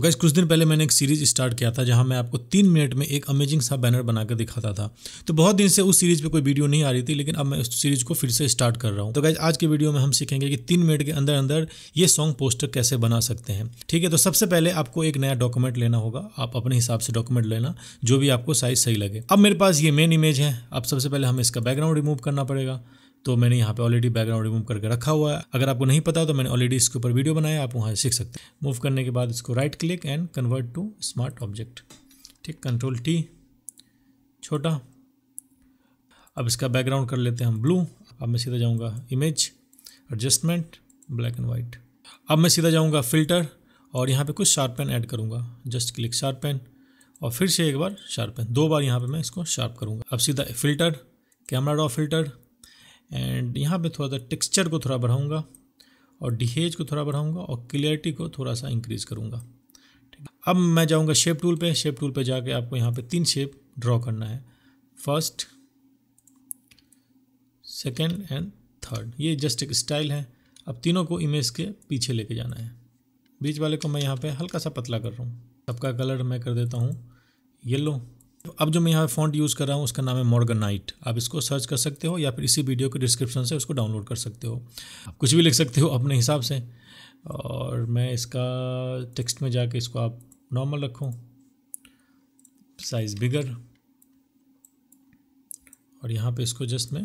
तो कैसे कुछ दिन पहले मैंने एक सीरीज़ स्टार्ट किया था जहाँ मैं आपको तीन मिनट में एक अमेजिंग सा बैनर बनाकर दिखाता था तो बहुत दिन से उस सीरीज़ पे कोई वीडियो नहीं आ रही थी लेकिन अब मैं उस सीरीज़ को फिर से स्टार्ट कर रहा हूँ तो कैसे आज के वीडियो में हम सीखेंगे कि तीन मिनट के अंदर अंदर ये सॉन्ग पोस्टर कैसे बना सकते हैं ठीक है तो सबसे पहले आपको एक नया डॉक्यूमेंट लेना होगा आप अपने हिसाब से डॉक्यूमेंट लेना जो भी आपको साइज सही लगे अब मेरे पास ये मेन इमेज है अब सबसे पहले हमें इसका बैकग्राउंड रिमूव करना पड़ेगा तो मैंने यहाँ पे ऑलरेडी बैकग्राउंड रिमूव करके रखा हुआ है अगर आपको नहीं पता तो मैंने ऑलरेडी इसके ऊपर वीडियो बनाया आप वहाँ सीख सकते हैं मूव करने के बाद इसको right click and convert to smart object ठीक कंट्रोल टी छोटा अब इसका बैकग्राउंड कर लेते हैं हम ब्लू अब मैं सीधा जाऊँगा image adjustment black and white अब मैं सीधा जाऊँगा फिल्टर और यहाँ पर कुछ शार्प पेन ऐड करूँगा जस्ट क्लिक शार्प पेन और फिर से एक बार शार्प पेन दो बार यहाँ पर मैं इसको शार्प करूँगा अब सीधा filter camera raw filter and यहाँ पे थोड़ा सा टेक्सचर को थोड़ा बढ़ाऊँगा और डिहेज को थोड़ा बढ़ाऊँगा और क्लियरिटी को थोड़ा सा इंक्रीज़ करूँगा ठीक अब मैं जाऊँगा शेप टूल पे शेप टूल पे जाके आपको यहाँ पे तीन शेप ड्रॉ करना है फर्स्ट सेकेंड एंड थर्ड ये जस्ट एक स्टाइल है अब तीनों को इमेज के पीछे लेके जाना है बीच वाले को मैं यहाँ पर हल्का सा पतला कर रहा हूँ सबका कलर मैं कर देता हूँ येल्लो तो अब जो मैं यहाँ फ़ॉन्ट यूज़ कर रहा हूँ उसका नाम है मॉर्गन नाइट आप इसको सर्च कर सकते हो या फिर इसी वीडियो के डिस्क्रिप्शन से उसको डाउनलोड कर सकते हो आप कुछ भी लिख सकते हो अपने हिसाब से और मैं इसका टेक्स्ट में जाके इसको आप नॉर्मल रखूँ साइज़ बिगर और यहाँ पे इसको जस्ट मैं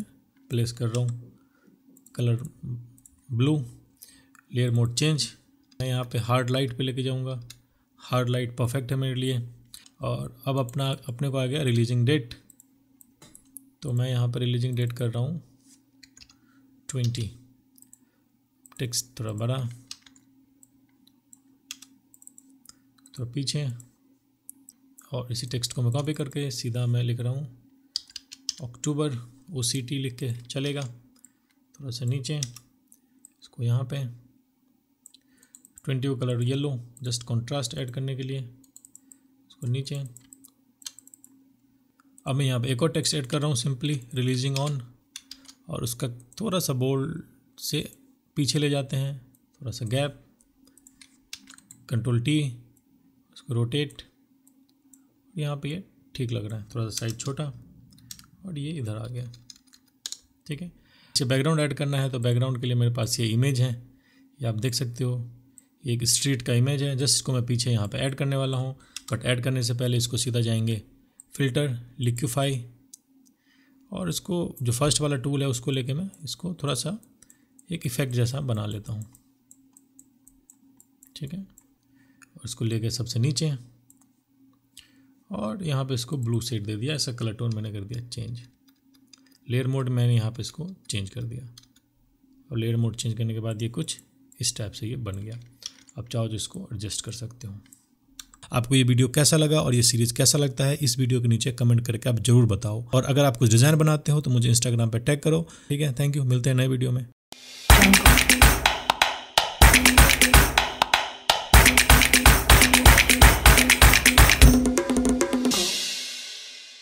प्लेस कर रहा हूँ colour blue layer mode change मैं यहाँ पे हार्ड लाइट पे लेके जाऊँगा हार्ड लाइट परफेक्ट है मेरे लिए और अब अपना अपने को आ गया रिलीजिंग डेट तो मैं यहाँ पर रिलीजिंग डेट कर रहा हूँ ट्वेंटी टेक्स्ट थोड़ा बड़ा थोड़ा पीछे और इसी टेक्स्ट को मैं कॉपी करके सीधा मैं लिख रहा हूँ अक्टूबर ओ सी टी लिख के चलेगा थोड़ा सा नीचे इसको यहाँ पे ट्वेंटी को colour yellow just contrast add करने के लिए इसको नीचे अब मैं यहाँ पे एक और टेक्स्ट ऐड कर रहा हूँ सिंपली रिलीजिंग ऑन और उसका थोड़ा सा बोल्ड से पीछे ले जाते हैं थोड़ा सा गैप कंट्रोल टी उसको रोटेट यहाँ पे ये ठीक लग रहा है थोड़ा सा साइज छोटा और ये इधर आ गया ठीक है इसे बैकग्राउंड ऐड करना है तो बैकग्राउंड के लिए मेरे पास ये इमेज है ये आप देख सकते हो ये एक स्ट्रीट का इमेज है जस्ट इसको मैं पीछे यहाँ पे ऐड करने वाला हूँ कट ऐड करने से पहले इसको सीधा जाएंगे फ़िल्टर लिक्विफाई और इसको जो फर्स्ट वाला टूल है उसको लेके मैं इसको थोड़ा सा एक इफ़ेक्ट जैसा बना लेता हूँ ठीक है और इसको लेके सबसे नीचे और यहाँ पे इसको ब्लू सेट दे दिया ऐसा कलर टोन मैंने कर दिया चेंज लेयर मोड मैंने यहाँ पे इसको चेंज कर दिया और लेयर मोड चेंज करने के बाद ये कुछ इस टाइप से ये बन गया अब चाहो तो इसको एडजस्ट कर सकते हो आपको ये वीडियो कैसा लगा और ये सीरीज कैसा लगता है इस वीडियो के नीचे कमेंट करके आप जरूर बताओ और अगर आप कुछ डिज़ाइन बनाते हो तो मुझे इंस्टाग्राम पर टैग करो ठीक है थैंक यू मिलते हैं नए वीडियो में